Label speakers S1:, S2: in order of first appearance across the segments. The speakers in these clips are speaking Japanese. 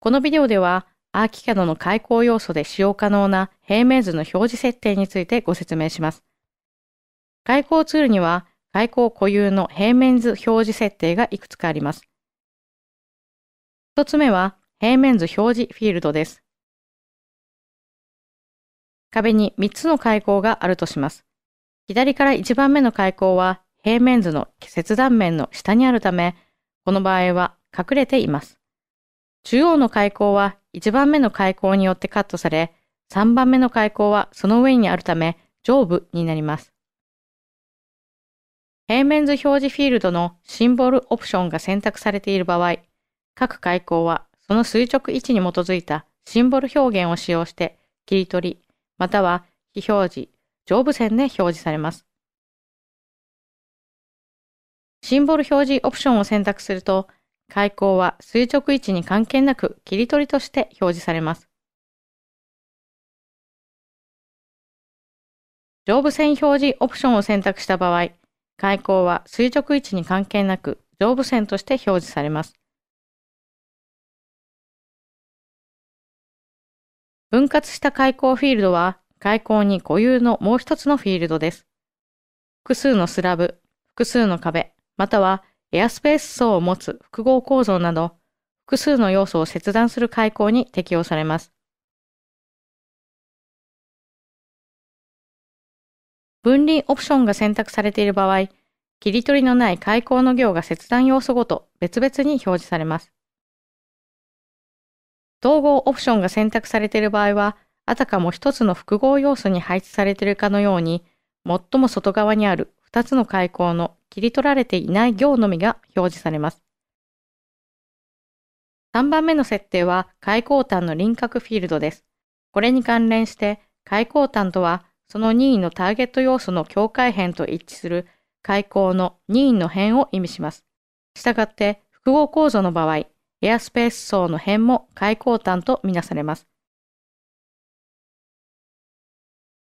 S1: このビデオでは、アーキキャドの開口要素で使用可能な平面図の表示設定についてご説明します。開口ツールには、開口固
S2: 有の平面図表示設定がいくつかあります。一つ目は、平面図表示フィールドです。壁
S1: に3つの開口があるとします。左から1番目の開口は平面図の切断面の下にあるため、この場合は隠れています。中央の開口は1番目の開口によってカットされ、3番目の開口はその上にあるため、上部になります。平面図表示フィールドのシンボルオプションが選択されている場合、各開口はその垂直位置に基づいたシンボル表現を使用して切り取り、または非表示、上部線で表示されます。シンボル表示オプションを選択すると、開口は垂直位置に関係
S2: なく切り取りとして表示されます。上部線表示オプションを選択した場合、開口は垂直位置に関係なく上部線として表示されます。分割した開口フィールドは、開口に固有のもう一つのフィールドです。複数のスラブ、複数
S1: の壁、またはエアスペース層を持つ複合構造など、複数の要素
S2: を切断する開口に適用されます。分離オプションが選択されている場合、切り
S1: 取りのない開口の行が切断要素ごと別々に表示されます。統合オプションが選択されている場合は、あたかも一つの複合要素に配置されているかのように、最も外側にある2つの開口の切り取られていない行のみが表示されます。3番目の設定は開口端の輪郭フィールドです。これに関連して開口端とはその任意のターゲット要素の境界辺と一致する開口の任意の辺を意味します。したがって複合構造の場合、エアスペース層の辺も開口端とみなされます。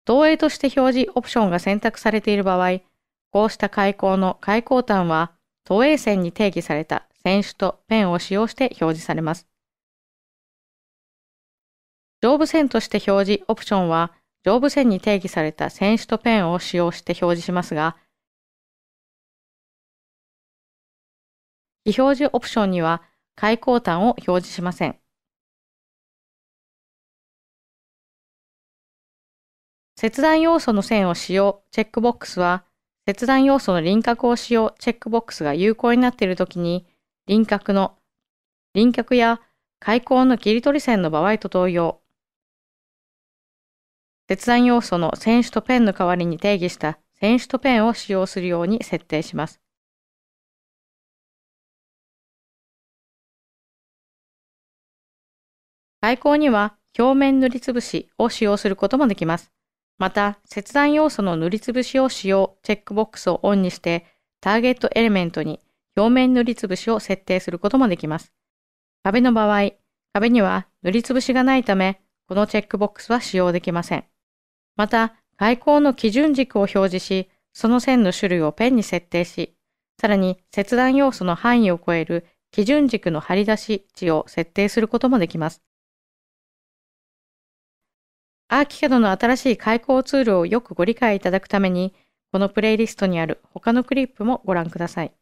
S1: 投影として表示オプションが選択されている場合、こうした開口の開口端は、投影線に定義された選手とペンを使用して表示されます。上部線として表示オプションは、上部線に定義された選手とペンを使用して表示しますが、
S2: 非表示オプションには開口端を表示しません。切断要素の線を使用チェックボックスは切断要素の輪郭を使
S1: 用チェックボックスが有効になっているときに、輪郭の、輪郭や開口の切り取り線の場合と同様、切断
S2: 要素の選手とペンの代わりに定義した選手とペンを使用するように設定します。開口には表面塗りつぶしを使用することもできます。
S1: また、切断要素の塗りつぶしを使用、チェックボックスをオンにして、ターゲットエレメントに表面塗りつぶしを設定することもできます。壁の場合、壁には塗りつぶしがないため、このチェックボックスは使用できません。また、外交の基準軸を表示し、その線の種類をペンに設定し、さらに切断要素の範囲を超える基準軸の張り出し値を設定することもできます。アーキケドの新しい
S2: 開口ツールをよくご理解いただくために、このプレイリストにある他のクリップもご覧ください。